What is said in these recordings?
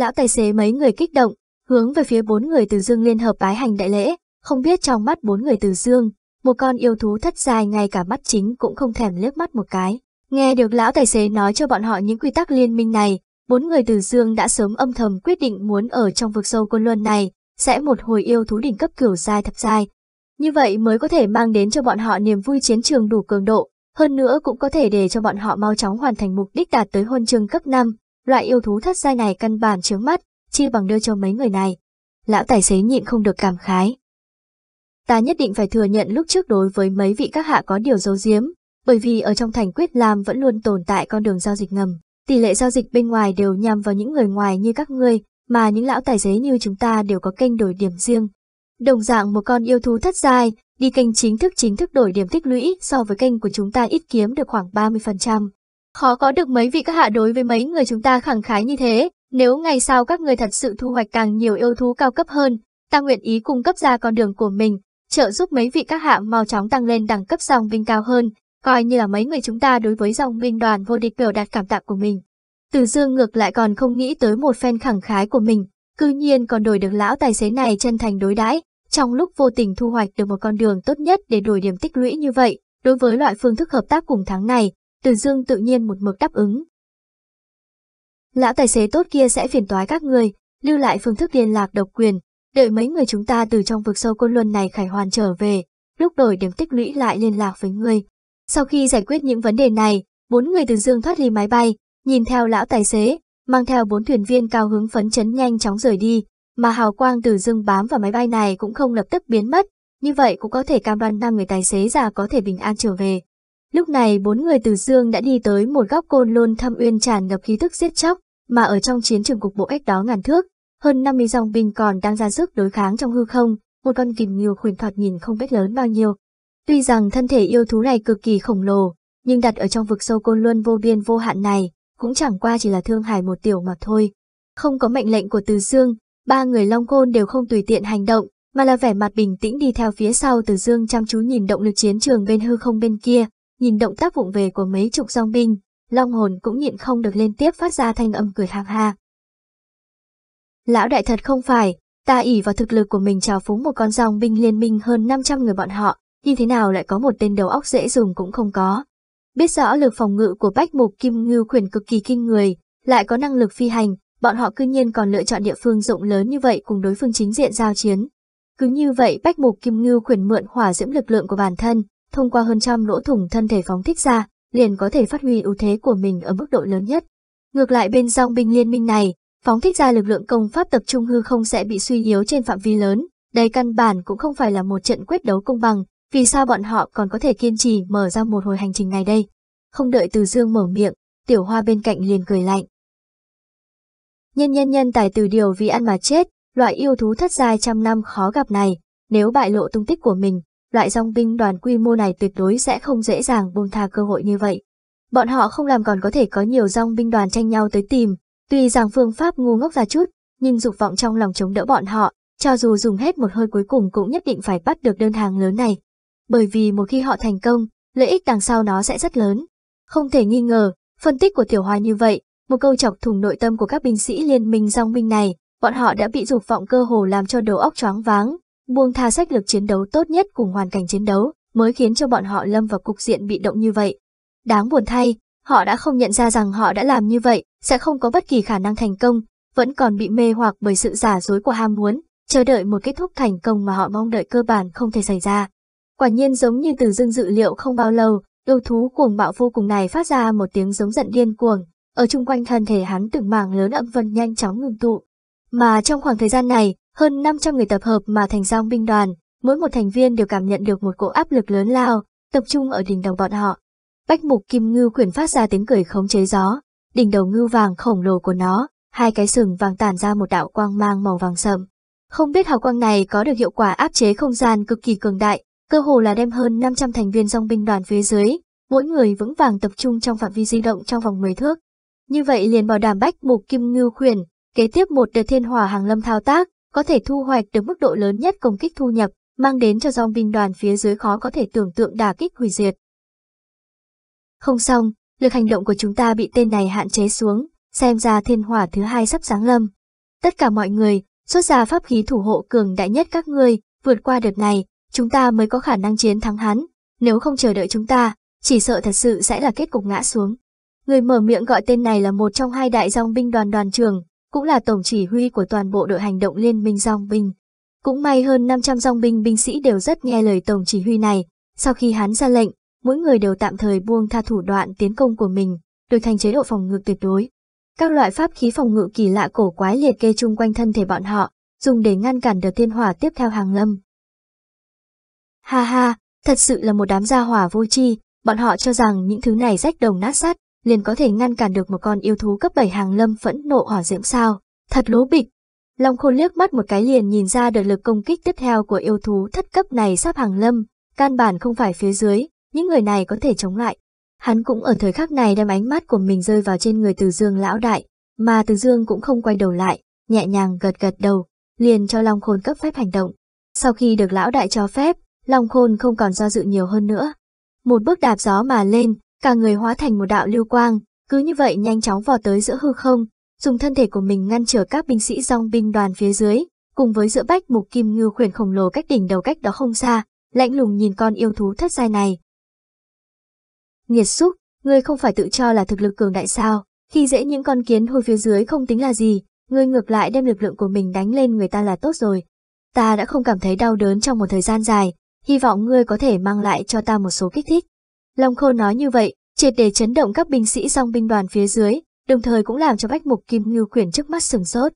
Lão tài xế mấy người kích động, hướng về phía bốn người từ dương liên hợp bái hành đại lễ, không biết trong mắt bốn người từ dương, một con yêu thú thất dài ngay cả mắt chính cũng không thèm liếc mắt một cái. Nghe được lão tài xế nói cho bọn họ những quy tắc liên minh này, bốn người từ dương đã sớm âm thầm quyết định muốn ở trong vực sâu côn luân này, sẽ một hồi yêu thú đỉnh cấp kiểu dài thập dài. Như vậy mới có thể mang đến cho bọn họ niềm vui chiến trường đủ cường độ, hơn nữa cũng có thể để cho bọn họ mau chóng hoàn thành mục đích đạt tới huân chương cấp 5, Loại yêu thú thất giai này căn bản chướng mắt, chi bằng đưa cho mấy người này. Lão tài xế nhịn không được cảm khái. Ta nhất định phải thừa nhận lúc trước đối với mấy vị các hạ có điều giấu giếm, bởi vì ở trong thành quyết làm vẫn luôn tồn tại con đường giao dịch ngầm. Tỷ lệ giao dịch bên ngoài đều nhằm vào những người ngoài như các ngươi, mà những lão tài xế như chúng ta đều có kênh đổi điểm riêng. Đồng dạng một con yêu thú thất giai, đi kênh chính thức chính thức đổi điểm tích lũy so với kênh của chúng ta ít kiếm được khoảng 30%. Khó có được mấy vị các hạ đối với mấy người chúng ta khẳng khái như thế, nếu ngày sau các người thật sự thu hoạch càng nhiều yêu thú cao cấp hơn, ta nguyện ý cung cấp ra con đường của mình, trợ giúp mấy vị các hạ mau chóng tăng lên đẳng cấp dòng binh cao hơn, coi như là mấy người chúng ta đối với dòng binh đoàn vô địch biểu đạt cảm tạ của mình. Từ dương ngược lại còn không nghĩ tới một phen khẳng khái của mình, cư nhiên còn đổi được lão tài xế này chân thành đối đãi trong lúc vô tình thu hoạch được một con đường tốt nhất để đổi điểm tích lũy như vậy, đối với loại phương thức hợp tác cùng tháng này, từ Dương tự nhiên một mực đáp ứng. Lão tài xế tốt kia sẽ phiền toái các người, lưu lại phương thức liên lạc độc quyền, đợi mấy người chúng ta từ trong vực sâu côn luân này khải hoàn trở về, lúc đổi điểm tích lũy lại liên lạc với người. Sau khi giải quyết những vấn đề này, bốn người từ dương thoát ly máy bay, nhìn theo lão tài xế, mang theo bốn thuyền viên cao hứng phấn chấn nhanh chóng rời đi, mà hào quang từ dương bám vào máy bay này cũng không lập tức biến mất, như vậy cũng có thể cam đoan năm người tài xế già có thể bình an trở về. Lúc này bốn người từ Dương đã đi tới một góc côn lôn thăm uyên tràn ngập khí thức giết chóc, mà ở trong chiến trường cục bộ ếch đó ngàn thước, hơn 50 dòng binh còn đang ra sức đối kháng trong hư không, một con kìm nhiều khuyển thoạt nhìn không biết lớn bao nhiêu. Tuy rằng thân thể yêu thú này cực kỳ khổng lồ, nhưng đặt ở trong vực sâu côn luân vô biên vô hạn này, cũng chẳng qua chỉ là thương hài một tiểu mà thôi. Không có mệnh lệnh của Từ Dương, ba người Long Côn đều không tùy tiện hành động, mà là vẻ mặt bình tĩnh đi theo phía sau Từ Dương chăm chú nhìn động lực chiến trường bên hư không bên kia, Nhìn động tác vụng về của mấy chục dòng binh, long hồn cũng nhịn không được lên tiếp phát ra thanh âm cười hàng ha. Lão đại thật không phải, ta ỉ vào thực lực của mình trào phúng một con dòng binh liên minh hơn 500 người bọn họ, như thế nào lại có một tên đầu óc dễ dùng cũng không có. Biết rõ lực phòng ngự của bách mục kim ngưu khuyển cực kỳ kinh người, lại có năng lực phi hành, bọn họ cư nhiên còn lựa chọn địa phương rộng lớn như vậy cùng đối phương chính diện giao chiến. Cứ như vậy bách mục kim ngưu khuyển mượn hỏa diễm lực lượng của bản thân, thông qua hơn trăm lỗ thủng thân thể phóng thích ra, liền có thể phát huy ưu thế của mình ở mức độ lớn nhất. Ngược lại bên dòng binh liên minh này, phóng thích ra lực lượng công pháp tập trung hư không sẽ bị suy yếu trên phạm vi lớn, đây căn bản cũng không phải là một trận quyết đấu công bằng, vì sao bọn họ còn có thể kiên trì mở ra một hồi hành trình ngày đây. Không đợi Từ Dương mở miệng, Tiểu Hoa bên cạnh liền cười lạnh. Nhân nhân nhân tài từ điều vì ăn mà chết, loại yêu thú thất dài trăm năm khó gặp này, nếu bại lộ tung tích của mình, loại dòng binh đoàn quy mô này tuyệt đối sẽ không dễ dàng buông tha cơ hội như vậy. Bọn họ không làm còn có thể có nhiều dòng binh đoàn tranh nhau tới tìm, tuy rằng phương pháp ngu ngốc ra chút, nhưng dục vọng trong lòng chống đỡ bọn họ, cho dù dùng hết một hơi cuối cùng cũng nhất định phải bắt được đơn hàng lớn này. Bởi vì một khi họ thành công, lợi ích đằng sau nó sẽ rất lớn. Không thể nghi ngờ, phân tích của Tiểu Hoa như vậy, một câu chọc thùng nội tâm của các binh sĩ liên minh dòng binh này, bọn họ đã bị dục vọng cơ hồ làm cho đầu óc choáng váng, buông tha sách lược chiến đấu tốt nhất cùng hoàn cảnh chiến đấu mới khiến cho bọn họ lâm vào cục diện bị động như vậy. Đáng buồn thay, họ đã không nhận ra rằng họ đã làm như vậy, sẽ không có bất kỳ khả năng thành công, vẫn còn bị mê hoặc bởi sự giả dối của ham muốn, chờ đợi một kết thúc thành công mà họ mong đợi cơ bản không thể xảy ra. Quả nhiên giống như từ dương dự liệu không bao lâu, yêu thú cuồng bạo vô cùng này phát ra một tiếng giống giận điên cuồng, ở chung quanh thân thể hắn từng mảng lớn âm vân nhanh chóng ngừng tụ. Mà trong khoảng thời gian này, hơn 500 người tập hợp mà thành dòng binh đoàn, mỗi một thành viên đều cảm nhận được một cỗ áp lực lớn lao, tập trung ở đỉnh đầu bọn họ. Bách mục kim ngưu quyển phát ra tiếng cười khống chế gió, đỉnh đầu ngưu vàng khổng lồ của nó, hai cái sừng vàng tản ra một đạo quang mang màu vàng sậm. Không biết hào quang này có được hiệu quả áp chế không gian cực kỳ cường đại, cơ hồ là đem hơn 500 thành viên dòng binh đoàn phía dưới, mỗi người vững vàng tập trung trong phạm vi di động trong vòng 10 thước. Như vậy liền bảo đảm bách mục kim ngưu quyển, kế tiếp một đợt thiên hỏa hàng lâm thao tác, có thể thu hoạch được mức độ lớn nhất công kích thu nhập, mang đến cho dòng binh đoàn phía dưới khó có thể tưởng tượng đả kích hủy diệt. Không xong, lực hành động của chúng ta bị tên này hạn chế xuống, xem ra thiên hỏa thứ hai sắp sáng lâm. Tất cả mọi người, xuất ra pháp khí thủ hộ cường đại nhất các người vượt qua đợt này, chúng ta mới có khả năng chiến thắng hắn, nếu không chờ đợi chúng ta, chỉ sợ thật sự sẽ là kết cục ngã xuống. Người mở miệng gọi tên này là một trong hai đại dòng binh đoàn đoàn trưởng, cũng là tổng chỉ huy của toàn bộ đội hành động liên minh dòng binh. Cũng may hơn 500 dòng binh binh sĩ đều rất nghe lời tổng chỉ huy này, sau khi hắn ra lệnh, mỗi người đều tạm thời buông tha thủ đoạn tiến công của mình, đổi thành chế độ phòng ngự tuyệt đối. Các loại pháp khí phòng ngự kỳ lạ cổ quái liệt kê chung quanh thân thể bọn họ, dùng để ngăn cản đợt thiên hỏa tiếp theo hàng lâm. Ha ha, thật sự là một đám gia hỏa vô tri, bọn họ cho rằng những thứ này rách đồng nát sắt, liền có thể ngăn cản được một con yêu thú cấp 7 hàng lâm phẫn nộ hỏa diễm sao, thật lố bịch. Long khôn liếc mắt một cái liền nhìn ra được lực công kích tiếp theo của yêu thú thất cấp này sắp hàng lâm, căn bản không phải phía dưới, những người này có thể chống lại. Hắn cũng ở thời khắc này đem ánh mắt của mình rơi vào trên người từ dương lão đại, mà từ dương cũng không quay đầu lại, nhẹ nhàng gật gật đầu, liền cho Long khôn cấp phép hành động. Sau khi được lão đại cho phép, Long khôn không còn do dự nhiều hơn nữa. Một bước đạp gió mà lên, cả người hóa thành một đạo lưu quang, cứ như vậy nhanh chóng vò tới giữa hư không, dùng thân thể của mình ngăn trở các binh sĩ dòng binh đoàn phía dưới, cùng với giữa bách mục kim ngư khuyển khổng lồ cách đỉnh đầu cách đó không xa, lạnh lùng nhìn con yêu thú thất giai này. Nghiệt xúc, ngươi không phải tự cho là thực lực cường đại sao, khi dễ những con kiến hồi phía dưới không tính là gì, ngươi ngược lại đem lực lượng của mình đánh lên người ta là tốt rồi. Ta đã không cảm thấy đau đớn trong một thời gian dài, hy vọng ngươi có thể mang lại cho ta một số kích thích. Long Khô nói như vậy, triệt để chấn động các binh sĩ song binh đoàn phía dưới, đồng thời cũng làm cho bách mục kim ngưu khuyển trước mắt sừng sốt.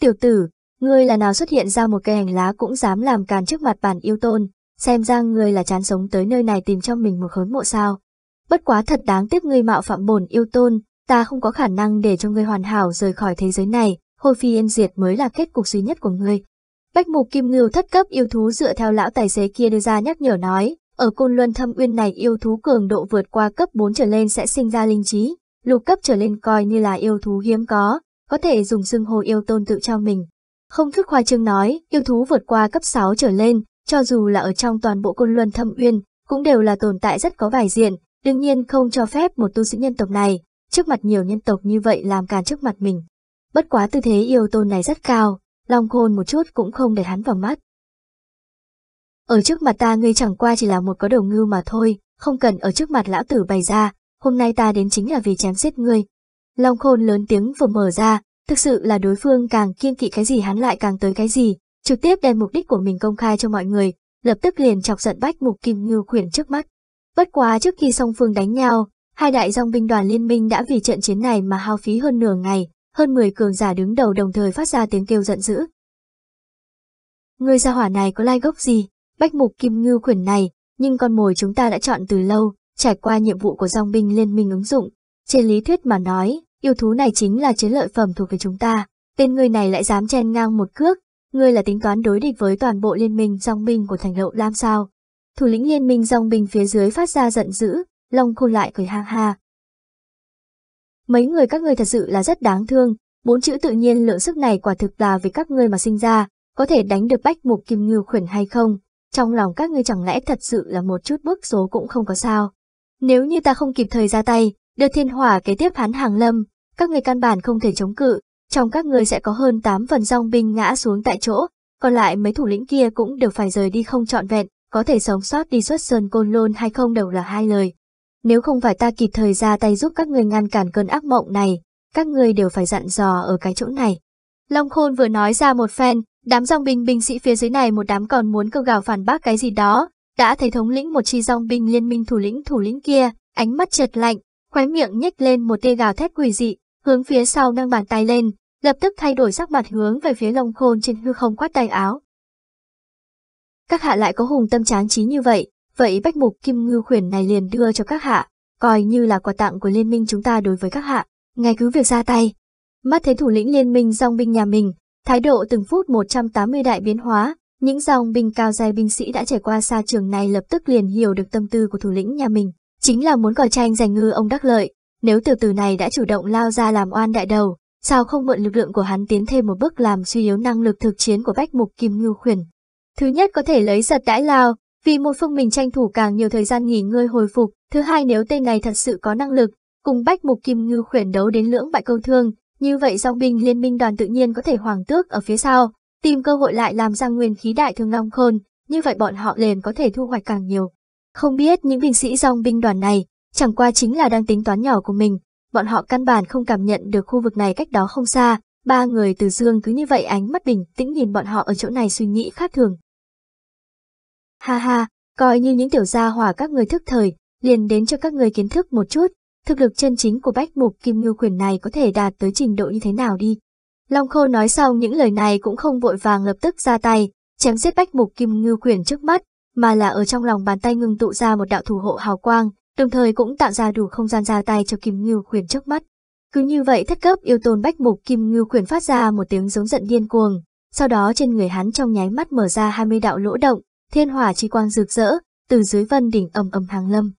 Tiểu tử, ngươi là nào xuất hiện ra một cây hành lá cũng dám làm càn trước mặt bản yêu tôn, xem ra ngươi là chán sống tới nơi này tìm cho mình một khốn mộ sao. Bất quá thật đáng tiếc ngươi mạo phạm bổn yêu tôn, ta không có khả năng để cho ngươi hoàn hảo rời khỏi thế giới này, hồi phi yên diệt mới là kết cục duy nhất của ngươi. Bách mục kim ngưu thất cấp yêu thú dựa theo lão tài xế kia đưa ra nhắc nhở nói, ở Côn Luân Thâm Uyên này yêu thú cường độ vượt qua cấp 4 trở lên sẽ sinh ra linh trí, lục cấp trở lên coi như là yêu thú hiếm có, có thể dùng xưng hồ yêu tôn tự cho mình. Không thức khoa trương nói, yêu thú vượt qua cấp 6 trở lên, cho dù là ở trong toàn bộ Côn Luân Thâm Uyên, cũng đều là tồn tại rất có vài diện, đương nhiên không cho phép một tu sĩ nhân tộc này, trước mặt nhiều nhân tộc như vậy làm càn trước mặt mình. Bất quá tư thế yêu tôn này rất cao, Long Khôn một chút cũng không để hắn vào mắt. Ở trước mặt ta ngươi chẳng qua chỉ là một có đầu ngưu mà thôi, không cần ở trước mặt lão tử bày ra, hôm nay ta đến chính là vì chém giết ngươi. Long khôn lớn tiếng vừa mở ra, thực sự là đối phương càng kiên kỵ cái gì hắn lại càng tới cái gì, trực tiếp đem mục đích của mình công khai cho mọi người, lập tức liền chọc giận bách mục kim ngưu khuyển trước mắt. Bất quá trước khi song phương đánh nhau, hai đại dòng binh đoàn liên minh đã vì trận chiến này mà hao phí hơn nửa ngày, hơn 10 cường giả đứng đầu đồng thời phát ra tiếng kêu giận dữ. Người gia hỏa này có lai gốc gì? bách mục kim ngưu quyển này, nhưng con mồi chúng ta đã chọn từ lâu, trải qua nhiệm vụ của dòng binh liên minh ứng dụng. Trên lý thuyết mà nói, yêu thú này chính là chiến lợi phẩm thuộc về chúng ta, tên người này lại dám chen ngang một cước, ngươi là tính toán đối địch với toàn bộ liên minh dòng binh của thành lậu Lam sao. Thủ lĩnh liên minh dòng binh phía dưới phát ra giận dữ, Long Khôn lại cười ha ha. Mấy người các ngươi thật sự là rất đáng thương, bốn chữ tự nhiên lượng sức này quả thực là vì các ngươi mà sinh ra, có thể đánh được bách mục kim ngưu khuyển hay không, trong lòng các ngươi chẳng lẽ thật sự là một chút bước số cũng không có sao. Nếu như ta không kịp thời ra tay, đợt thiên hỏa kế tiếp hắn hàng lâm, các ngươi căn bản không thể chống cự, trong các ngươi sẽ có hơn 8 phần dòng binh ngã xuống tại chỗ, còn lại mấy thủ lĩnh kia cũng đều phải rời đi không trọn vẹn, có thể sống sót đi xuất sơn côn lôn hay không đều là hai lời. Nếu không phải ta kịp thời ra tay giúp các ngươi ngăn cản cơn ác mộng này, các ngươi đều phải dặn dò ở cái chỗ này. Long Khôn vừa nói ra một phen, Đám dòng binh binh sĩ phía dưới này một đám còn muốn kêu gào phản bác cái gì đó, đã thấy thống lĩnh một chi dòng binh liên minh thủ lĩnh thủ lĩnh kia, ánh mắt chợt lạnh, khóe miệng nhếch lên một tia gào thét quỷ dị, hướng phía sau nâng bàn tay lên, lập tức thay đổi sắc mặt hướng về phía lồng khôn trên hư không quát tay áo. Các hạ lại có hùng tâm tráng trí như vậy, vậy bách mục kim ngư khuyển này liền đưa cho các hạ, coi như là quà tặng của liên minh chúng ta đối với các hạ, ngay cứ việc ra tay. Mắt thấy thủ lĩnh liên minh dòng binh nhà mình, Thái độ từng phút 180 đại biến hóa, những dòng binh cao dài binh sĩ đã trải qua xa trường này lập tức liền hiểu được tâm tư của thủ lĩnh nhà mình, chính là muốn còi tranh giành ngư ông đắc lợi. Nếu tiểu tử này đã chủ động lao ra làm oan đại đầu, sao không mượn lực lượng của hắn tiến thêm một bước làm suy yếu năng lực thực chiến của bách mục kim ngưu khuyển. Thứ nhất có thể lấy giật đãi lao, vì một phương mình tranh thủ càng nhiều thời gian nghỉ ngơi hồi phục. Thứ hai nếu tên này thật sự có năng lực, cùng bách mục kim ngưu khuyển đấu đến lưỡng bại câu thương, như vậy song binh liên minh đoàn tự nhiên có thể hoàng tước ở phía sau, tìm cơ hội lại làm ra nguyên khí đại thương long khôn, như vậy bọn họ liền có thể thu hoạch càng nhiều. Không biết những binh sĩ dòng binh đoàn này, chẳng qua chính là đang tính toán nhỏ của mình, bọn họ căn bản không cảm nhận được khu vực này cách đó không xa, ba người từ dương cứ như vậy ánh mắt bình tĩnh nhìn bọn họ ở chỗ này suy nghĩ khác thường. Ha ha, coi như những tiểu gia hỏa các người thức thời, liền đến cho các người kiến thức một chút, thực lực chân chính của bách mục kim ngưu quyền này có thể đạt tới trình độ như thế nào đi. Long Khô nói xong những lời này cũng không vội vàng lập tức ra tay, chém giết bách mục kim ngưu quyền trước mắt, mà là ở trong lòng bàn tay ngưng tụ ra một đạo thủ hộ hào quang, đồng thời cũng tạo ra đủ không gian ra tay cho kim ngưu quyền trước mắt. Cứ như vậy thất cấp yêu tôn bách mục kim ngưu quyền phát ra một tiếng giống giận điên cuồng, sau đó trên người hắn trong nháy mắt mở ra 20 đạo lỗ động, thiên hỏa chi quang rực rỡ, từ dưới vân đỉnh ầm ầm hàng lâm.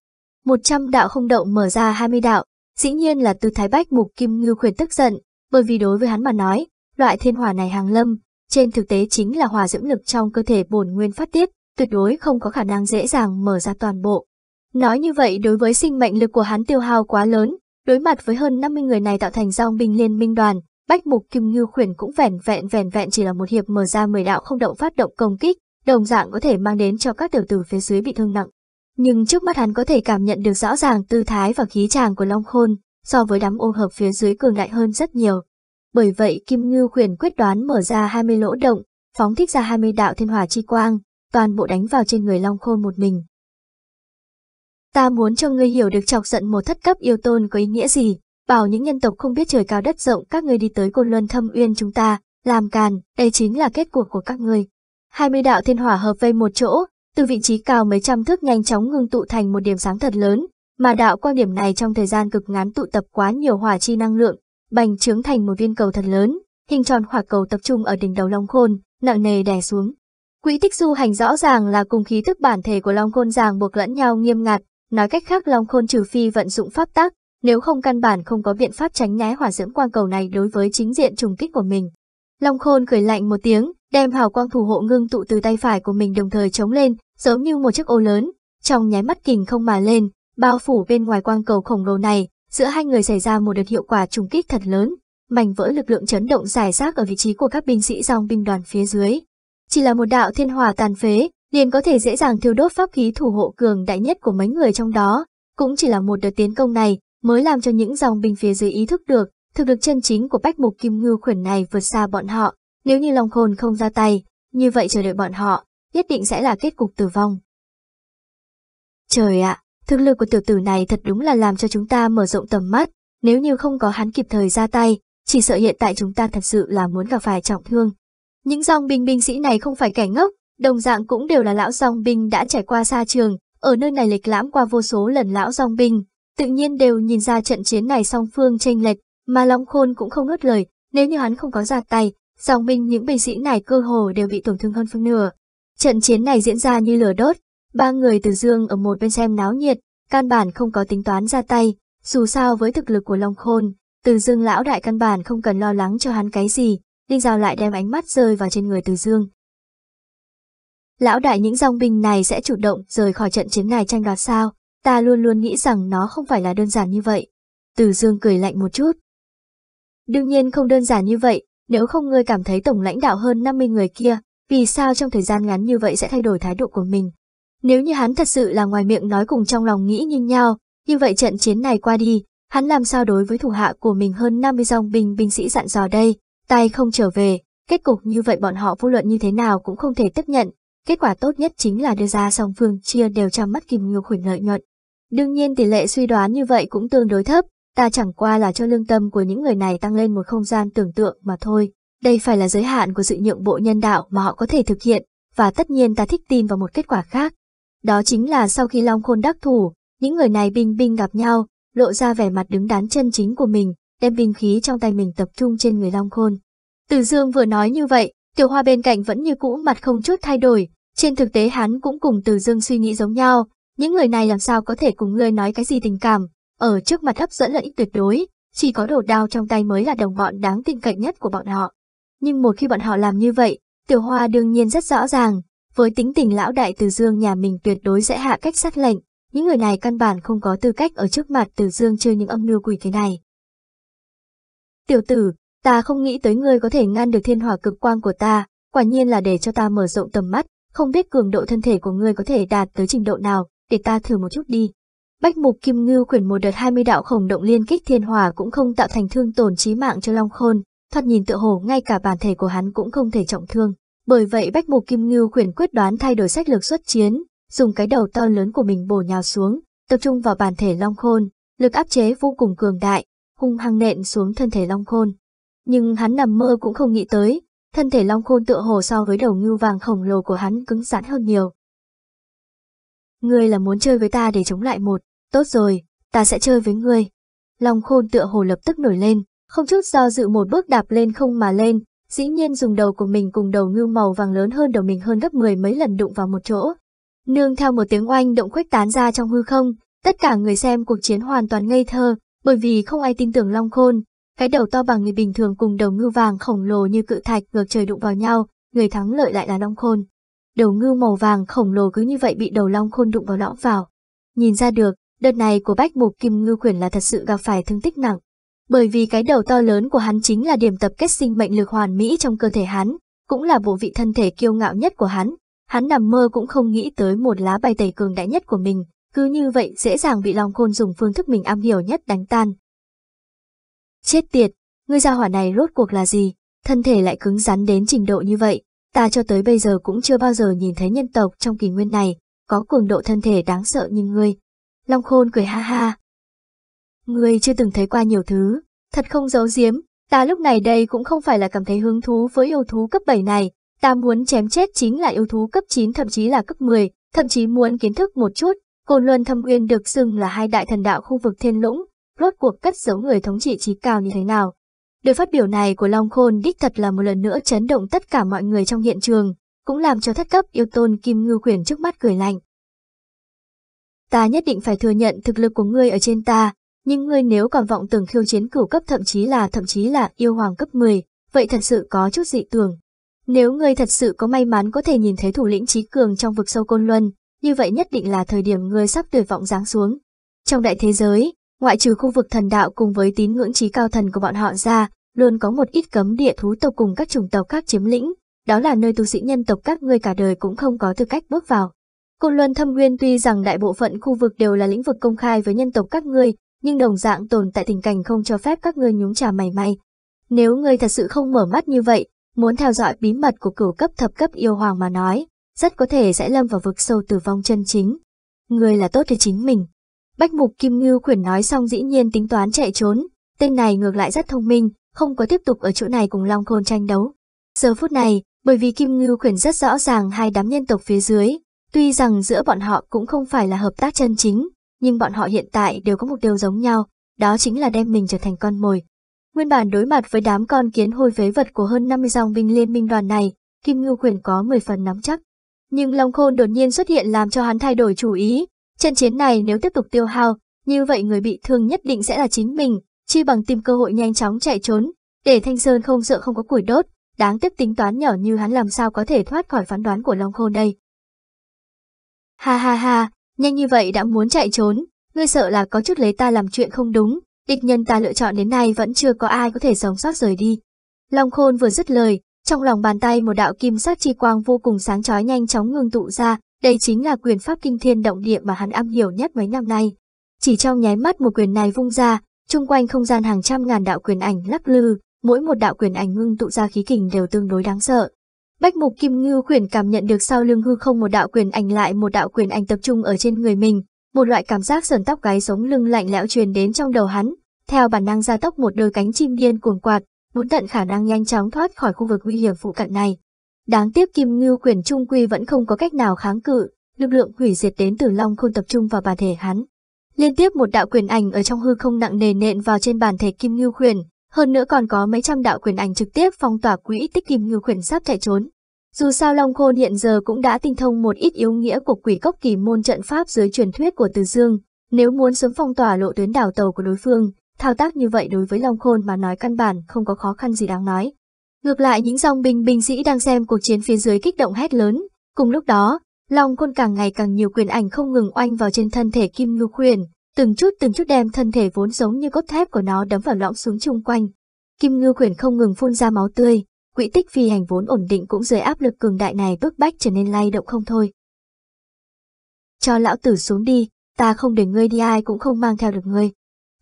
100 đạo không động mở ra 20 đạo, dĩ nhiên là từ thái bách mục kim ngư khuyển tức giận, bởi vì đối với hắn mà nói, loại thiên hỏa này hàng lâm, trên thực tế chính là hòa dưỡng lực trong cơ thể bổn nguyên phát tiết, tuyệt đối không có khả năng dễ dàng mở ra toàn bộ. Nói như vậy đối với sinh mệnh lực của hắn tiêu hao quá lớn, đối mặt với hơn 50 người này tạo thành dòng binh liên minh đoàn, Bách Mục Kim Ngưu Khuyển cũng vẻn vẹn vẻn vẹn chỉ là một hiệp mở ra 10 đạo không động phát động công kích, đồng dạng có thể mang đến cho các tiểu tử phía dưới bị thương nặng nhưng trước mắt hắn có thể cảm nhận được rõ ràng tư thái và khí tràng của Long Khôn so với đám ô hợp phía dưới cường đại hơn rất nhiều. Bởi vậy Kim Ngưu Quyền quyết đoán mở ra 20 lỗ động, phóng thích ra 20 đạo thiên hỏa chi quang, toàn bộ đánh vào trên người Long Khôn một mình. Ta muốn cho ngươi hiểu được chọc giận một thất cấp yêu tôn có ý nghĩa gì, bảo những nhân tộc không biết trời cao đất rộng các ngươi đi tới côn luân thâm uyên chúng ta, làm càn, đây chính là kết cuộc của các ngươi. 20 đạo thiên hỏa hợp vây một chỗ, từ vị trí cao mấy trăm thước nhanh chóng ngưng tụ thành một điểm sáng thật lớn, mà đạo quang điểm này trong thời gian cực ngắn tụ tập quá nhiều hỏa chi năng lượng, bành trướng thành một viên cầu thật lớn, hình tròn hỏa cầu tập trung ở đỉnh đầu Long Khôn, nặng nề đè xuống. Quỹ tích du hành rõ ràng là cùng khí thức bản thể của Long Khôn ràng buộc lẫn nhau nghiêm ngặt, nói cách khác Long Khôn trừ phi vận dụng pháp tắc, nếu không căn bản không có biện pháp tránh né hỏa dưỡng quang cầu này đối với chính diện trùng kích của mình. Long Khôn cười lạnh một tiếng, đem hào quang thủ hộ ngưng tụ từ tay phải của mình đồng thời chống lên, giống như một chiếc ô lớn, trong nháy mắt kình không mà lên, bao phủ bên ngoài quang cầu khổng lồ này, giữa hai người xảy ra một đợt hiệu quả trùng kích thật lớn, mảnh vỡ lực lượng chấn động giải rác ở vị trí của các binh sĩ dòng binh đoàn phía dưới. Chỉ là một đạo thiên hỏa tàn phế, liền có thể dễ dàng thiêu đốt pháp khí thủ hộ cường đại nhất của mấy người trong đó, cũng chỉ là một đợt tiến công này mới làm cho những dòng binh phía dưới ý thức được, thực lực chân chính của bách mục kim ngưu khuyển này vượt xa bọn họ, nếu như lòng Khôn không ra tay, như vậy chờ đợi bọn họ, nhất định sẽ là kết cục tử vong. Trời ạ, à, thực lực của tiểu tử này thật đúng là làm cho chúng ta mở rộng tầm mắt, nếu như không có hắn kịp thời ra tay, chỉ sợ hiện tại chúng ta thật sự là muốn gặp phải trọng thương. Những dòng binh binh sĩ này không phải kẻ ngốc, đồng dạng cũng đều là lão dòng binh đã trải qua xa trường, ở nơi này lịch lãm qua vô số lần lão dòng binh, tự nhiên đều nhìn ra trận chiến này song phương tranh lệch, mà Long Khôn cũng không ngớt lời, nếu như hắn không có ra tay, dòng binh những binh sĩ này cơ hồ đều bị tổn thương hơn phân nửa, Trận chiến này diễn ra như lửa đốt, ba người từ dương ở một bên xem náo nhiệt, căn bản không có tính toán ra tay, dù sao với thực lực của Long Khôn, từ dương lão đại căn bản không cần lo lắng cho hắn cái gì, Đinh Giao lại đem ánh mắt rơi vào trên người từ dương. Lão đại những dòng binh này sẽ chủ động rời khỏi trận chiến này tranh đoạt sao, ta luôn luôn nghĩ rằng nó không phải là đơn giản như vậy. Từ dương cười lạnh một chút. Đương nhiên không đơn giản như vậy, nếu không ngươi cảm thấy tổng lãnh đạo hơn 50 người kia vì sao trong thời gian ngắn như vậy sẽ thay đổi thái độ của mình. Nếu như hắn thật sự là ngoài miệng nói cùng trong lòng nghĩ như nhau, như vậy trận chiến này qua đi, hắn làm sao đối với thủ hạ của mình hơn 50 dòng binh binh sĩ dặn dò đây, tay không trở về, kết cục như vậy bọn họ vô luận như thế nào cũng không thể tiếp nhận, kết quả tốt nhất chính là đưa ra song phương chia đều trong mắt kìm ngược hủy lợi nhuận. Đương nhiên tỷ lệ suy đoán như vậy cũng tương đối thấp, ta chẳng qua là cho lương tâm của những người này tăng lên một không gian tưởng tượng mà thôi. Đây phải là giới hạn của sự nhượng bộ nhân đạo mà họ có thể thực hiện, và tất nhiên ta thích tin vào một kết quả khác. Đó chính là sau khi Long Khôn đắc thủ, những người này binh binh gặp nhau, lộ ra vẻ mặt đứng đắn chân chính của mình, đem binh khí trong tay mình tập trung trên người Long Khôn. Từ Dương vừa nói như vậy, Tiểu Hoa bên cạnh vẫn như cũ mặt không chút thay đổi, trên thực tế hắn cũng cùng Từ Dương suy nghĩ giống nhau, những người này làm sao có thể cùng ngươi nói cái gì tình cảm, ở trước mặt hấp dẫn lợi ích tuyệt đối, chỉ có đồ đao trong tay mới là đồng bọn đáng tin cậy nhất của bọn họ. Nhưng một khi bọn họ làm như vậy, Tiểu Hoa đương nhiên rất rõ ràng, với tính tình lão đại Từ Dương nhà mình tuyệt đối sẽ hạ cách sát lệnh, những người này căn bản không có tư cách ở trước mặt Từ Dương chơi những âm mưu quỷ thế này. Tiểu tử, ta không nghĩ tới ngươi có thể ngăn được thiên hỏa cực quang của ta, quả nhiên là để cho ta mở rộng tầm mắt, không biết cường độ thân thể của ngươi có thể đạt tới trình độ nào, để ta thử một chút đi. Bách mục kim ngưu quyển một đợt 20 đạo khổng động liên kích thiên hỏa cũng không tạo thành thương tổn chí mạng cho Long Khôn, thoạt nhìn tựa hồ ngay cả bản thể của hắn cũng không thể trọng thương. Bởi vậy Bách Mục Kim Ngưu quyền quyết đoán thay đổi sách lược xuất chiến, dùng cái đầu to lớn của mình bổ nhào xuống, tập trung vào bản thể Long Khôn, lực áp chế vô cùng cường đại, hung hăng nện xuống thân thể Long Khôn. Nhưng hắn nằm mơ cũng không nghĩ tới, thân thể Long Khôn tựa hồ so với đầu ngưu vàng khổng lồ của hắn cứng rắn hơn nhiều. Ngươi là muốn chơi với ta để chống lại một, tốt rồi, ta sẽ chơi với ngươi. Long Khôn tựa hồ lập tức nổi lên, không chút do dự một bước đạp lên không mà lên, dĩ nhiên dùng đầu của mình cùng đầu ngưu màu vàng lớn hơn đầu mình hơn gấp mười mấy lần đụng vào một chỗ. Nương theo một tiếng oanh động khuếch tán ra trong hư không, tất cả người xem cuộc chiến hoàn toàn ngây thơ, bởi vì không ai tin tưởng Long Khôn. Cái đầu to bằng người bình thường cùng đầu ngưu vàng khổng lồ như cự thạch ngược trời đụng vào nhau, người thắng lợi lại là Long Khôn. Đầu ngưu màu vàng khổng lồ cứ như vậy bị đầu Long Khôn đụng vào lõm vào. Nhìn ra được, đợt này của Bách Mục Kim Ngưu Quyển là thật sự gặp phải thương tích nặng bởi vì cái đầu to lớn của hắn chính là điểm tập kết sinh mệnh lực hoàn mỹ trong cơ thể hắn, cũng là bộ vị thân thể kiêu ngạo nhất của hắn. Hắn nằm mơ cũng không nghĩ tới một lá bài tẩy cường đại nhất của mình, cứ như vậy dễ dàng bị long khôn dùng phương thức mình am hiểu nhất đánh tan. Chết tiệt, ngươi gia hỏa này rốt cuộc là gì, thân thể lại cứng rắn đến trình độ như vậy, ta cho tới bây giờ cũng chưa bao giờ nhìn thấy nhân tộc trong kỳ nguyên này, có cường độ thân thể đáng sợ như ngươi. Long khôn cười ha ha, Người chưa từng thấy qua nhiều thứ, thật không giấu giếm, ta lúc này đây cũng không phải là cảm thấy hứng thú với yêu thú cấp 7 này, ta muốn chém chết chính là yêu thú cấp 9 thậm chí là cấp 10, thậm chí muốn kiến thức một chút, Côn Luân Thâm Uyên được xưng là hai đại thần đạo khu vực thiên lũng, rốt cuộc cất giấu người thống trị trí cao như thế nào. Đời phát biểu này của Long Khôn đích thật là một lần nữa chấn động tất cả mọi người trong hiện trường, cũng làm cho thất cấp yêu tôn Kim Ngư Quyển trước mắt cười lạnh. Ta nhất định phải thừa nhận thực lực của ngươi ở trên ta, nhưng ngươi nếu còn vọng tưởng khiêu chiến cửu cấp thậm chí là thậm chí là yêu hoàng cấp 10, vậy thật sự có chút dị tưởng. Nếu ngươi thật sự có may mắn có thể nhìn thấy thủ lĩnh trí cường trong vực sâu côn luân, như vậy nhất định là thời điểm ngươi sắp tuyệt vọng giáng xuống. Trong đại thế giới, ngoại trừ khu vực thần đạo cùng với tín ngưỡng trí cao thần của bọn họ ra, luôn có một ít cấm địa thú tộc cùng các chủng tộc khác chiếm lĩnh, đó là nơi tu sĩ nhân tộc các ngươi cả đời cũng không có tư cách bước vào. Côn Luân Thâm Nguyên tuy rằng đại bộ phận khu vực đều là lĩnh vực công khai với nhân tộc các ngươi, nhưng đồng dạng tồn tại tình cảnh không cho phép các ngươi nhúng trà mày may. Nếu ngươi thật sự không mở mắt như vậy, muốn theo dõi bí mật của cửu cấp thập cấp yêu hoàng mà nói, rất có thể sẽ lâm vào vực sâu tử vong chân chính. Ngươi là tốt cho chính mình. Bách mục kim ngưu khuyển nói xong dĩ nhiên tính toán chạy trốn, tên này ngược lại rất thông minh, không có tiếp tục ở chỗ này cùng Long Khôn tranh đấu. Giờ phút này, bởi vì Kim Ngưu khuyển rất rõ ràng hai đám nhân tộc phía dưới, tuy rằng giữa bọn họ cũng không phải là hợp tác chân chính, nhưng bọn họ hiện tại đều có mục tiêu giống nhau, đó chính là đem mình trở thành con mồi. Nguyên bản đối mặt với đám con kiến hôi phế vật của hơn 50 dòng binh liên minh đoàn này, Kim Ngưu Quyền có 10 phần nắm chắc. Nhưng Long Khôn đột nhiên xuất hiện làm cho hắn thay đổi chủ ý. Trận chiến này nếu tiếp tục tiêu hao, như vậy người bị thương nhất định sẽ là chính mình, chi bằng tìm cơ hội nhanh chóng chạy trốn, để Thanh Sơn không sợ không có củi đốt, đáng tiếc tính toán nhỏ như hắn làm sao có thể thoát khỏi phán đoán của Long Khôn đây. Ha ha ha, Nhanh như vậy đã muốn chạy trốn, ngươi sợ là có chút lấy ta làm chuyện không đúng, địch nhân ta lựa chọn đến nay vẫn chưa có ai có thể sống sót rời đi. Long khôn vừa dứt lời, trong lòng bàn tay một đạo kim sắc chi quang vô cùng sáng chói nhanh chóng ngưng tụ ra, đây chính là quyền pháp kinh thiên động địa mà hắn am hiểu nhất mấy năm nay. Chỉ trong nháy mắt một quyền này vung ra, chung quanh không gian hàng trăm ngàn đạo quyền ảnh lắc lư, mỗi một đạo quyền ảnh ngưng tụ ra khí kình đều tương đối đáng sợ. Bách mục kim ngưu quyền cảm nhận được sau lưng hư không một đạo quyền ảnh lại một đạo quyền ảnh tập trung ở trên người mình, một loại cảm giác sờn tóc gáy sống lưng lạnh lẽo truyền đến trong đầu hắn, theo bản năng gia tốc một đôi cánh chim điên cuồng quạt, muốn tận khả năng nhanh chóng thoát khỏi khu vực nguy hiểm phụ cận này. Đáng tiếc Kim Ngưu quyền trung quy vẫn không có cách nào kháng cự, lực lượng hủy diệt đến từ Long Khôn tập trung vào bản thể hắn. Liên tiếp một đạo quyền ảnh ở trong hư không nặng nề nện vào trên bản thể Kim Ngưu quyền, hơn nữa còn có mấy trăm đạo quyền ảnh trực tiếp phong tỏa quỹ tích kim ngưu khuyển sắp chạy trốn. Dù sao Long Khôn hiện giờ cũng đã tinh thông một ít yếu nghĩa của quỷ cốc kỳ môn trận pháp dưới truyền thuyết của Từ Dương, nếu muốn sớm phong tỏa lộ tuyến đảo tàu của đối phương, thao tác như vậy đối với Long Khôn mà nói căn bản không có khó khăn gì đáng nói. Ngược lại những dòng binh binh sĩ đang xem cuộc chiến phía dưới kích động hét lớn, cùng lúc đó, Long Khôn càng ngày càng nhiều quyền ảnh không ngừng oanh vào trên thân thể Kim ngưu Khuyển, từng chút từng chút đem thân thể vốn giống như cốt thép của nó đấm vào lõm xuống chung quanh. Kim ngư quyển không ngừng phun ra máu tươi, quỹ tích phi hành vốn ổn định cũng dưới áp lực cường đại này bức bách trở nên lay động không thôi. Cho lão tử xuống đi, ta không để ngươi đi ai cũng không mang theo được ngươi.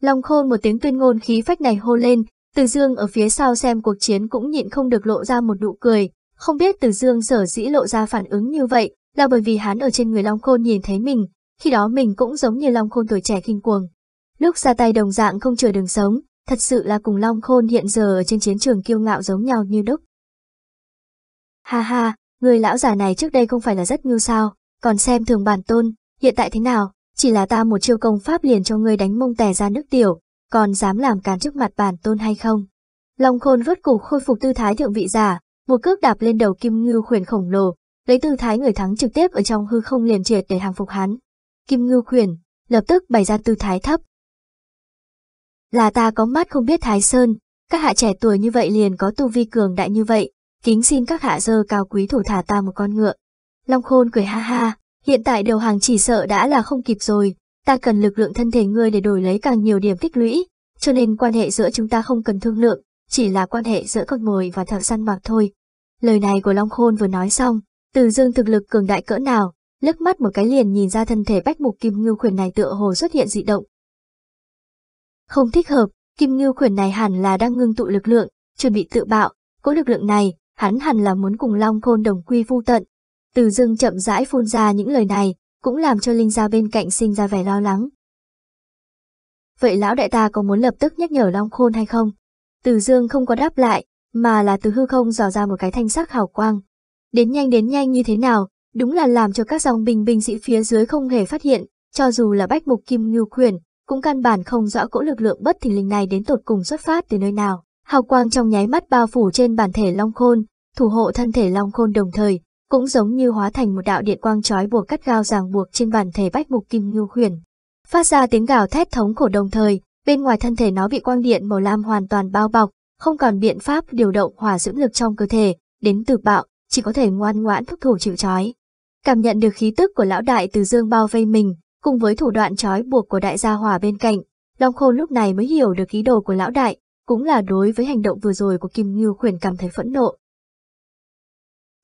Long khôn một tiếng tuyên ngôn khí phách này hô lên, từ dương ở phía sau xem cuộc chiến cũng nhịn không được lộ ra một nụ cười, không biết từ dương sở dĩ lộ ra phản ứng như vậy là bởi vì hắn ở trên người Long khôn nhìn thấy mình, khi đó mình cũng giống như Long Khôn tuổi trẻ khinh cuồng. Lúc ra tay đồng dạng không chừa đường sống, thật sự là cùng Long Khôn hiện giờ ở trên chiến trường kiêu ngạo giống nhau như đúc. Ha ha, người lão già này trước đây không phải là rất ngưu sao, còn xem thường bản tôn, hiện tại thế nào, chỉ là ta một chiêu công pháp liền cho ngươi đánh mông tè ra nước tiểu, còn dám làm càn trước mặt bản tôn hay không? Long khôn rốt cục khôi phục tư thái thượng vị giả, một cước đạp lên đầu kim ngưu khuyển khổng lồ, lấy tư thái người thắng trực tiếp ở trong hư không liền triệt để hàng phục hắn. Kim Ngưu Quyền, lập tức bày ra tư thái thấp. Là ta có mắt không biết Thái Sơn, các hạ trẻ tuổi như vậy liền có tu vi cường đại như vậy, kính xin các hạ dơ cao quý thủ thả ta một con ngựa. Long Khôn cười ha ha, hiện tại đầu hàng chỉ sợ đã là không kịp rồi, ta cần lực lượng thân thể ngươi để đổi lấy càng nhiều điểm tích lũy, cho nên quan hệ giữa chúng ta không cần thương lượng, chỉ là quan hệ giữa con mồi và thợ săn bạc thôi. Lời này của Long Khôn vừa nói xong, từ dương thực lực cường đại cỡ nào, liếc mắt một cái liền nhìn ra thân thể bách mục kim ngưu khuyển này tựa hồ xuất hiện dị động. Không thích hợp, kim ngưu khuyển này hẳn là đang ngưng tụ lực lượng, chuẩn bị tự bạo, cỗ lực lượng này, hắn hẳn là muốn cùng long khôn đồng quy vu tận. Từ dương chậm rãi phun ra những lời này, cũng làm cho Linh Gia bên cạnh sinh ra vẻ lo lắng. Vậy lão đại ta có muốn lập tức nhắc nhở Long Khôn hay không? Từ dương không có đáp lại, mà là từ hư không dò ra một cái thanh sắc hào quang. Đến nhanh đến nhanh như thế nào, Đúng là làm cho các dòng bình binh sĩ phía dưới không hề phát hiện, cho dù là bách mục kim ngưu quyền, cũng căn bản không rõ cỗ lực lượng bất thình lình này đến tột cùng xuất phát từ nơi nào. Hào quang trong nháy mắt bao phủ trên bản thể Long Khôn, thủ hộ thân thể Long Khôn đồng thời, cũng giống như hóa thành một đạo điện quang trói buộc cắt gao ràng buộc trên bản thể bách mục kim ngưu quyền. Phát ra tiếng gào thét thống khổ đồng thời, bên ngoài thân thể nó bị quang điện màu lam hoàn toàn bao bọc, không còn biện pháp điều động hỏa dưỡng lực trong cơ thể, đến từ bạo, chỉ có thể ngoan ngoãn thúc thủ chịu trói. Cảm nhận được khí tức của lão đại từ dương bao vây mình, cùng với thủ đoạn trói buộc của đại gia hỏa bên cạnh, Long Khôn lúc này mới hiểu được ý đồ của lão đại, cũng là đối với hành động vừa rồi của Kim Ngưu Khuyển cảm thấy phẫn nộ.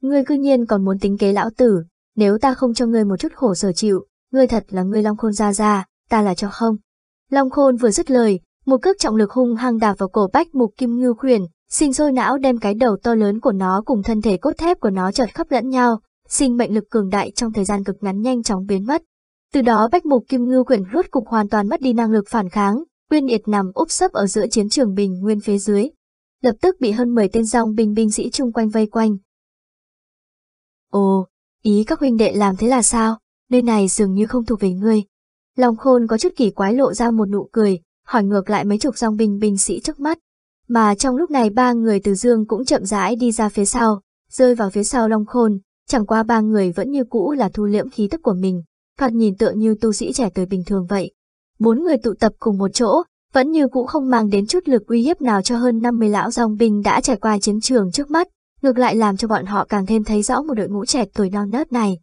Ngươi cư nhiên còn muốn tính kế lão tử, nếu ta không cho ngươi một chút khổ sở chịu, ngươi thật là ngươi Long Khôn ra ra, ta là cho không. Long Khôn vừa dứt lời, một cước trọng lực hung hăng đạp vào cổ bách mục Kim Ngưu Khuyển, sinh sôi não đem cái đầu to lớn của nó cùng thân thể cốt thép của nó chợt khắp lẫn nhau, sinh mệnh lực cường đại trong thời gian cực ngắn nhanh chóng biến mất. Từ đó Bách Mục Kim Ngưu quyển rốt cục hoàn toàn mất đi năng lực phản kháng, quyên Yệt nằm úp sấp ở giữa chiến trường bình nguyên phía dưới, lập tức bị hơn 10 tên dòng binh binh sĩ chung quanh vây quanh. Ồ, ý các huynh đệ làm thế là sao? Nơi này dường như không thuộc về ngươi. Lòng khôn có chút kỳ quái lộ ra một nụ cười, hỏi ngược lại mấy chục dòng binh binh sĩ trước mắt. Mà trong lúc này ba người từ dương cũng chậm rãi đi ra phía sau, rơi vào phía sau Long Khôn, Chẳng qua ba người vẫn như cũ là thu liễm khí tức của mình, thoạt nhìn tựa như tu sĩ trẻ tuổi bình thường vậy. Bốn người tụ tập cùng một chỗ, vẫn như cũ không mang đến chút lực uy hiếp nào cho hơn 50 lão dòng binh đã trải qua chiến trường trước mắt, ngược lại làm cho bọn họ càng thêm thấy rõ một đội ngũ trẻ tuổi non nớt này.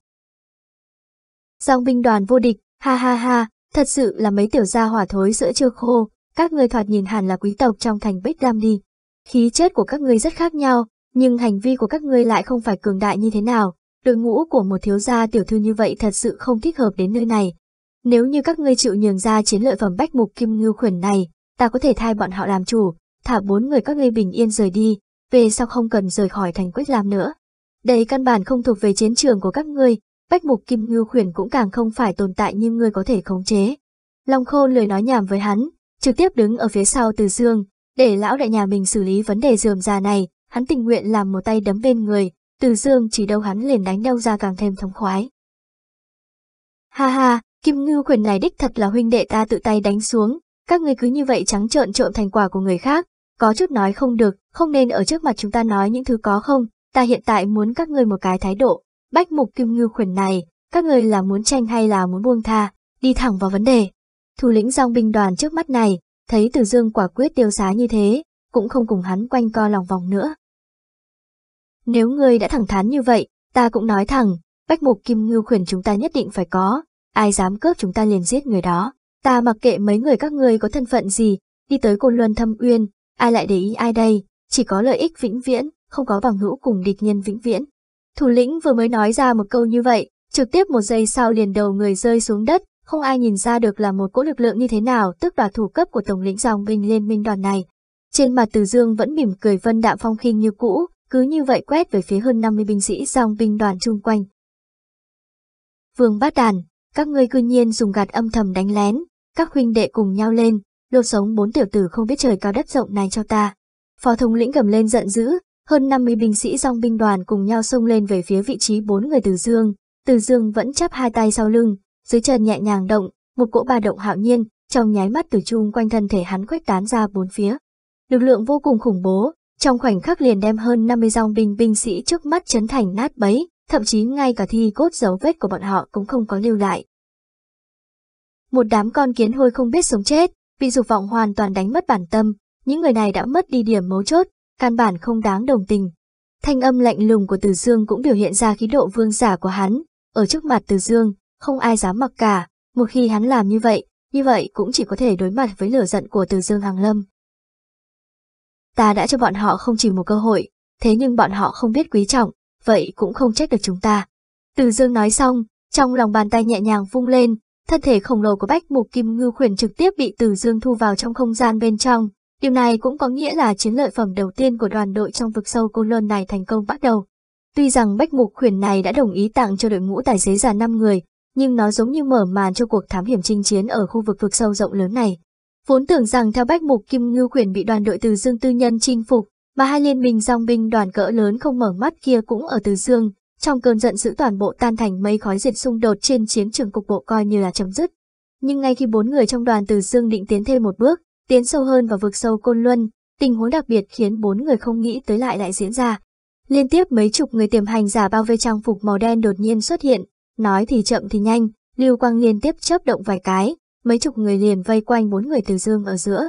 Dòng binh đoàn vô địch, ha ha ha, thật sự là mấy tiểu gia hỏa thối giữa chưa khô, các người thoạt nhìn hẳn là quý tộc trong thành Bích Đam đi. Khí chất của các ngươi rất khác nhau, nhưng hành vi của các ngươi lại không phải cường đại như thế nào, đội ngũ của một thiếu gia tiểu thư như vậy thật sự không thích hợp đến nơi này. Nếu như các ngươi chịu nhường ra chiến lợi phẩm bách mục kim ngưu khuyển này, ta có thể thay bọn họ làm chủ, thả bốn người các ngươi bình yên rời đi, về sau không cần rời khỏi thành quyết làm nữa. Đây căn bản không thuộc về chiến trường của các ngươi, bách mục kim ngưu khuyển cũng càng không phải tồn tại như ngươi có thể khống chế. Long Khôn lời nói nhảm với hắn, trực tiếp đứng ở phía sau Từ Dương, để lão đại nhà mình xử lý vấn đề dườm già này, hắn tình nguyện làm một tay đấm bên người, từ dương chỉ đâu hắn liền đánh đau ra càng thêm thống khoái. Ha ha, kim ngưu quyền này đích thật là huynh đệ ta tự tay đánh xuống, các ngươi cứ như vậy trắng trợn trộm thành quả của người khác, có chút nói không được, không nên ở trước mặt chúng ta nói những thứ có không, ta hiện tại muốn các ngươi một cái thái độ, bách mục kim ngưu quyền này, các ngươi là muốn tranh hay là muốn buông tha, đi thẳng vào vấn đề. Thủ lĩnh dòng binh đoàn trước mắt này, thấy Từ Dương quả quyết điều xá như thế, cũng không cùng hắn quanh co lòng vòng nữa, nếu ngươi đã thẳng thắn như vậy, ta cũng nói thẳng, bách mục kim ngưu khuyển chúng ta nhất định phải có, ai dám cướp chúng ta liền giết người đó. Ta mặc kệ mấy người các ngươi có thân phận gì, đi tới côn luân thâm uyên, ai lại để ý ai đây, chỉ có lợi ích vĩnh viễn, không có bằng hữu cùng địch nhân vĩnh viễn. Thủ lĩnh vừa mới nói ra một câu như vậy, trực tiếp một giây sau liền đầu người rơi xuống đất, không ai nhìn ra được là một cỗ lực lượng như thế nào tức đoạt thủ cấp của tổng lĩnh dòng binh liên minh đoàn này. Trên mặt Từ Dương vẫn mỉm cười vân đạm phong khinh như cũ, cứ như vậy quét về phía hơn 50 binh sĩ dòng binh đoàn chung quanh. Vương bát đàn, các ngươi cư nhiên dùng gạt âm thầm đánh lén, các huynh đệ cùng nhau lên, lột sống bốn tiểu tử không biết trời cao đất rộng này cho ta. Phó thống lĩnh gầm lên giận dữ, hơn 50 binh sĩ dòng binh đoàn cùng nhau xông lên về phía vị trí bốn người Từ Dương. Từ Dương vẫn chắp hai tay sau lưng, dưới chân nhẹ nhàng động, một cỗ ba động hạo nhiên, trong nháy mắt từ chung quanh thân thể hắn khuếch tán ra bốn phía. Lực lượng vô cùng khủng bố, trong khoảnh khắc liền đem hơn 50 dòng binh binh sĩ trước mắt chấn thành nát bấy, thậm chí ngay cả thi cốt dấu vết của bọn họ cũng không có lưu lại. Một đám con kiến hôi không biết sống chết, bị dục vọng hoàn toàn đánh mất bản tâm, những người này đã mất đi điểm mấu chốt, căn bản không đáng đồng tình. Thanh âm lạnh lùng của Từ Dương cũng biểu hiện ra khí độ vương giả của hắn, ở trước mặt Từ Dương, không ai dám mặc cả, một khi hắn làm như vậy, như vậy cũng chỉ có thể đối mặt với lửa giận của Từ Dương Hàng Lâm ta đã cho bọn họ không chỉ một cơ hội, thế nhưng bọn họ không biết quý trọng, vậy cũng không trách được chúng ta. Từ dương nói xong, trong lòng bàn tay nhẹ nhàng vung lên, thân thể khổng lồ của bách mục kim ngư khuyển trực tiếp bị từ dương thu vào trong không gian bên trong. Điều này cũng có nghĩa là chiến lợi phẩm đầu tiên của đoàn đội trong vực sâu côn lôn này thành công bắt đầu. Tuy rằng bách mục khuyển này đã đồng ý tặng cho đội ngũ tài xế già 5 người, nhưng nó giống như mở màn cho cuộc thám hiểm chinh chiến ở khu vực vực sâu rộng lớn này. Vốn tưởng rằng theo bách mục Kim Ngưu Quyển bị đoàn đội từ dương tư nhân chinh phục, mà hai liên minh dòng binh đoàn cỡ lớn không mở mắt kia cũng ở từ dương, trong cơn giận dữ toàn bộ tan thành mây khói diệt xung đột trên chiến trường cục bộ coi như là chấm dứt. Nhưng ngay khi bốn người trong đoàn từ dương định tiến thêm một bước, tiến sâu hơn và vực sâu côn luân, tình huống đặc biệt khiến bốn người không nghĩ tới lại lại diễn ra. Liên tiếp mấy chục người tiềm hành giả bao vây trang phục màu đen đột nhiên xuất hiện, nói thì chậm thì nhanh, Lưu Quang liên tiếp chớp động vài cái, mấy chục người liền vây quanh bốn người từ dương ở giữa.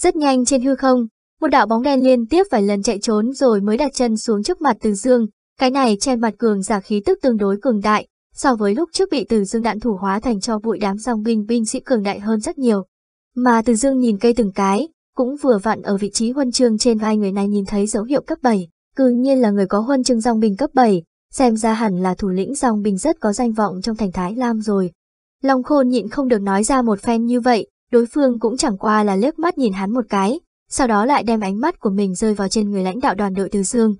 Rất nhanh trên hư không, một đạo bóng đen liên tiếp vài lần chạy trốn rồi mới đặt chân xuống trước mặt từ dương, cái này che mặt cường giả khí tức tương đối cường đại, so với lúc trước bị từ dương đạn thủ hóa thành cho bụi đám dòng binh binh sĩ cường đại hơn rất nhiều. Mà từ dương nhìn cây từng cái, cũng vừa vặn ở vị trí huân chương trên vai người này nhìn thấy dấu hiệu cấp 7, cư nhiên là người có huân chương dòng binh cấp 7, xem ra hẳn là thủ lĩnh dòng binh rất có danh vọng trong thành Thái Lam rồi. Long khôn nhịn không được nói ra một phen như vậy, đối phương cũng chẳng qua là liếc mắt nhìn hắn một cái, sau đó lại đem ánh mắt của mình rơi vào trên người lãnh đạo đoàn đội Từ Dương.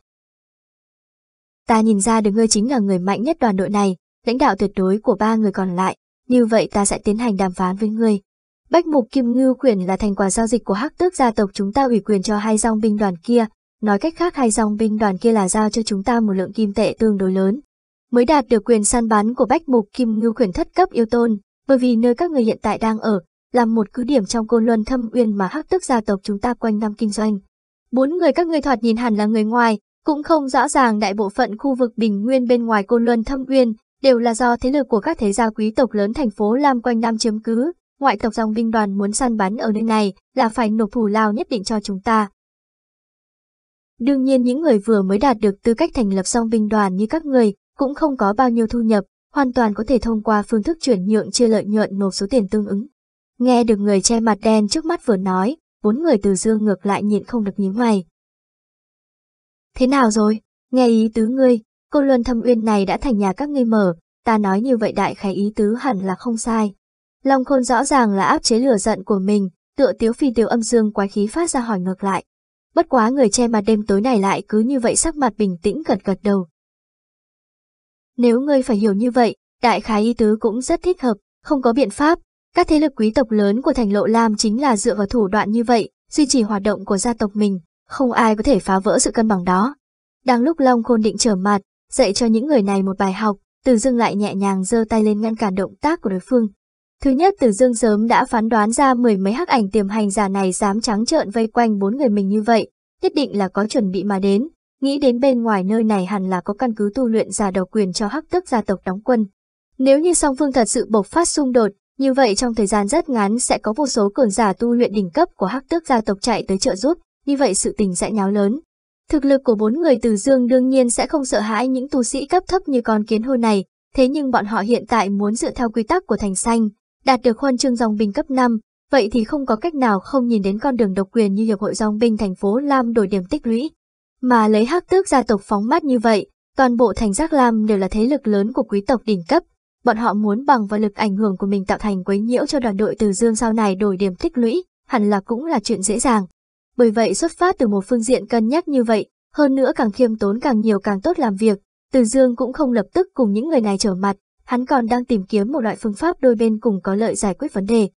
Ta nhìn ra được ngươi chính là người mạnh nhất đoàn đội này, lãnh đạo tuyệt đối của ba người còn lại, như vậy ta sẽ tiến hành đàm phán với ngươi. Bách mục kim ngưu quyền là thành quả giao dịch của hắc tước gia tộc chúng ta ủy quyền cho hai dòng binh đoàn kia, nói cách khác hai dòng binh đoàn kia là giao cho chúng ta một lượng kim tệ tương đối lớn, mới đạt được quyền săn bắn của bách mục kim ngưu khuyển thất cấp yêu tôn, bởi vì nơi các người hiện tại đang ở, là một cứ điểm trong côn luân thâm uyên mà hắc tức gia tộc chúng ta quanh năm kinh doanh. Bốn người các người thoạt nhìn hẳn là người ngoài, cũng không rõ ràng đại bộ phận khu vực bình nguyên bên ngoài côn luân thâm uyên đều là do thế lực của các thế gia quý tộc lớn thành phố Lam quanh năm chiếm cứ, ngoại tộc dòng binh đoàn muốn săn bắn ở nơi này là phải nộp thủ lao nhất định cho chúng ta. Đương nhiên những người vừa mới đạt được tư cách thành lập dòng binh đoàn như các người cũng không có bao nhiêu thu nhập, hoàn toàn có thể thông qua phương thức chuyển nhượng chia lợi nhuận nộp số tiền tương ứng. Nghe được người che mặt đen trước mắt vừa nói, bốn người từ dương ngược lại nhịn không được nhíu mày. Thế nào rồi? Nghe ý tứ ngươi, cô Luân Thâm Uyên này đã thành nhà các ngươi mở, ta nói như vậy đại khái ý tứ hẳn là không sai. Long Khôn rõ ràng là áp chế lửa giận của mình, tựa tiếu phi tiểu âm dương quái khí phát ra hỏi ngược lại. Bất quá người che mặt đêm tối này lại cứ như vậy sắc mặt bình tĩnh gật gật đầu, nếu ngươi phải hiểu như vậy, đại khái y tứ cũng rất thích hợp, không có biện pháp. Các thế lực quý tộc lớn của thành lộ Lam chính là dựa vào thủ đoạn như vậy, duy trì hoạt động của gia tộc mình, không ai có thể phá vỡ sự cân bằng đó. Đang lúc Long Khôn định trở mặt, dạy cho những người này một bài học, Từ Dương lại nhẹ nhàng giơ tay lên ngăn cản động tác của đối phương. Thứ nhất Từ Dương sớm đã phán đoán ra mười mấy hắc ảnh tiềm hành giả này dám trắng trợn vây quanh bốn người mình như vậy, nhất định là có chuẩn bị mà đến, Nghĩ đến bên ngoài nơi này hẳn là có căn cứ tu luyện giả độc quyền cho hắc tức gia tộc đóng quân. Nếu như song phương thật sự bộc phát xung đột, như vậy trong thời gian rất ngắn sẽ có vô số cường giả tu luyện đỉnh cấp của hắc tước gia tộc chạy tới trợ giúp, như vậy sự tình sẽ nháo lớn. Thực lực của bốn người từ dương đương nhiên sẽ không sợ hãi những tu sĩ cấp thấp như con kiến hôi này, thế nhưng bọn họ hiện tại muốn dựa theo quy tắc của thành xanh, đạt được huân chương dòng binh cấp 5, vậy thì không có cách nào không nhìn đến con đường độc quyền như Hiệp hội dòng binh thành phố Lam đổi điểm tích lũy. Mà lấy hắc tước gia tộc phóng mắt như vậy, toàn bộ thành giác lam đều là thế lực lớn của quý tộc đỉnh cấp. Bọn họ muốn bằng vào lực ảnh hưởng của mình tạo thành quấy nhiễu cho đoàn đội từ dương sau này đổi điểm tích lũy, hẳn là cũng là chuyện dễ dàng. Bởi vậy xuất phát từ một phương diện cân nhắc như vậy, hơn nữa càng khiêm tốn càng nhiều càng tốt làm việc, từ dương cũng không lập tức cùng những người này trở mặt, hắn còn đang tìm kiếm một loại phương pháp đôi bên cùng có lợi giải quyết vấn đề.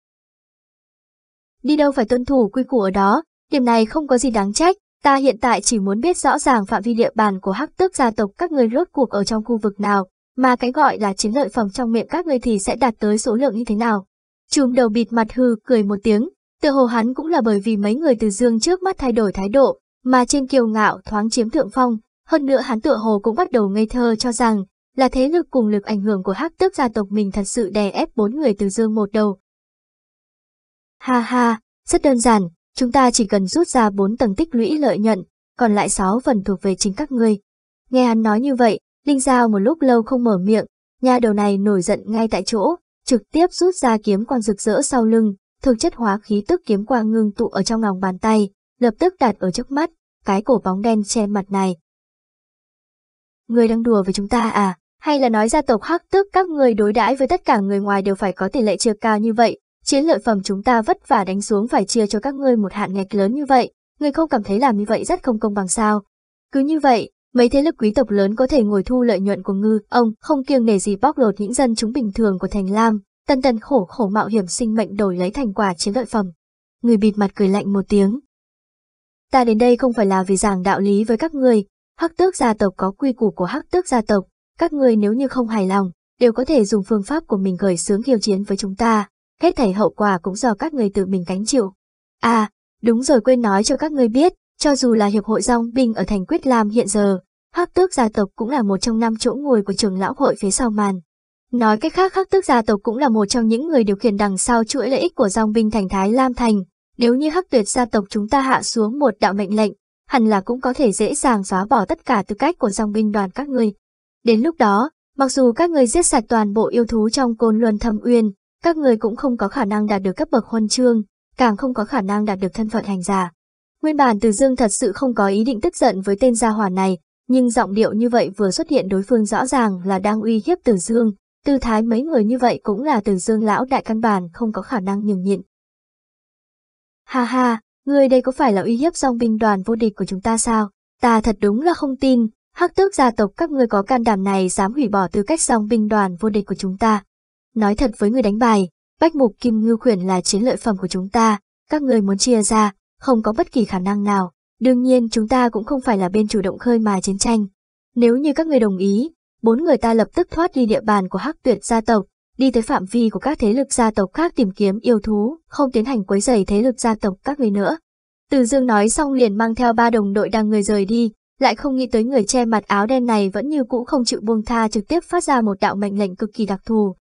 Đi đâu phải tuân thủ quy củ ở đó, điểm này không có gì đáng trách, Ta hiện tại chỉ muốn biết rõ ràng phạm vi địa bàn của hắc tước gia tộc các người rốt cuộc ở trong khu vực nào, mà cái gọi là chiến lợi phẩm trong miệng các người thì sẽ đạt tới số lượng như thế nào. Chùm đầu bịt mặt hư cười một tiếng, tự hồ hắn cũng là bởi vì mấy người từ dương trước mắt thay đổi thái độ, mà trên kiều ngạo thoáng chiếm thượng phong, hơn nữa hắn tựa hồ cũng bắt đầu ngây thơ cho rằng, là thế lực cùng lực ảnh hưởng của hắc tước gia tộc mình thật sự đè ép bốn người từ dương một đầu. Ha ha, rất đơn giản, Chúng ta chỉ cần rút ra 4 tầng tích lũy lợi nhuận, còn lại 6 phần thuộc về chính các ngươi. Nghe hắn nói như vậy, Linh Giao một lúc lâu không mở miệng, nhà đầu này nổi giận ngay tại chỗ, trực tiếp rút ra kiếm quang rực rỡ sau lưng, thực chất hóa khí tức kiếm quang ngưng tụ ở trong lòng bàn tay, lập tức đặt ở trước mắt, cái cổ bóng đen che mặt này. Người đang đùa với chúng ta à? Hay là nói gia tộc hắc tức các người đối đãi với tất cả người ngoài đều phải có tỷ lệ chưa cao như vậy, Chiến lợi phẩm chúng ta vất vả đánh xuống phải chia cho các ngươi một hạn ngạch lớn như vậy, người không cảm thấy làm như vậy rất không công bằng sao. Cứ như vậy, mấy thế lực quý tộc lớn có thể ngồi thu lợi nhuận của ngư, ông không kiêng nể gì bóc lột những dân chúng bình thường của thành Lam, tân tân khổ khổ mạo hiểm sinh mệnh đổi lấy thành quả chiến lợi phẩm. Người bịt mặt cười lạnh một tiếng. Ta đến đây không phải là vì giảng đạo lý với các ngươi, hắc tước gia tộc có quy củ của hắc tước gia tộc, các ngươi nếu như không hài lòng, đều có thể dùng phương pháp của mình gởi sướng khiêu chiến với chúng ta, hết thảy hậu quả cũng do các người tự mình gánh chịu. À, đúng rồi quên nói cho các người biết, cho dù là Hiệp hội Dòng binh ở thành Quyết Lam hiện giờ, Hắc Tước gia tộc cũng là một trong năm chỗ ngồi của trường lão hội phía sau màn. Nói cách khác Hắc Tước gia tộc cũng là một trong những người điều khiển đằng sau chuỗi lợi ích của Dòng binh thành Thái Lam Thành. Nếu như Hắc Tuyệt gia tộc chúng ta hạ xuống một đạo mệnh lệnh, hẳn là cũng có thể dễ dàng xóa bỏ tất cả tư cách của Dòng binh đoàn các ngươi. Đến lúc đó, mặc dù các ngươi giết sạch toàn bộ yêu thú trong côn luân thâm uyên, các người cũng không có khả năng đạt được cấp bậc huân chương, càng không có khả năng đạt được thân phận hành giả. Nguyên bản Từ Dương thật sự không có ý định tức giận với tên gia hỏa này, nhưng giọng điệu như vậy vừa xuất hiện đối phương rõ ràng là đang uy hiếp Từ Dương, tư thái mấy người như vậy cũng là Từ Dương lão đại căn bản không có khả năng nhường nhịn. Ha ha, người đây có phải là uy hiếp song binh đoàn vô địch của chúng ta sao? Ta thật đúng là không tin, hắc tước gia tộc các người có can đảm này dám hủy bỏ tư cách song binh đoàn vô địch của chúng ta. Nói thật với người đánh bài, bách mục kim ngưu khuyển là chiến lợi phẩm của chúng ta, các người muốn chia ra, không có bất kỳ khả năng nào. Đương nhiên chúng ta cũng không phải là bên chủ động khơi mà chiến tranh. Nếu như các người đồng ý, bốn người ta lập tức thoát đi địa bàn của hắc tuyệt gia tộc, đi tới phạm vi của các thế lực gia tộc khác tìm kiếm yêu thú, không tiến hành quấy rầy thế lực gia tộc các người nữa. Từ dương nói xong liền mang theo ba đồng đội đang người rời đi, lại không nghĩ tới người che mặt áo đen này vẫn như cũ không chịu buông tha trực tiếp phát ra một đạo mệnh lệnh cực kỳ đặc thù,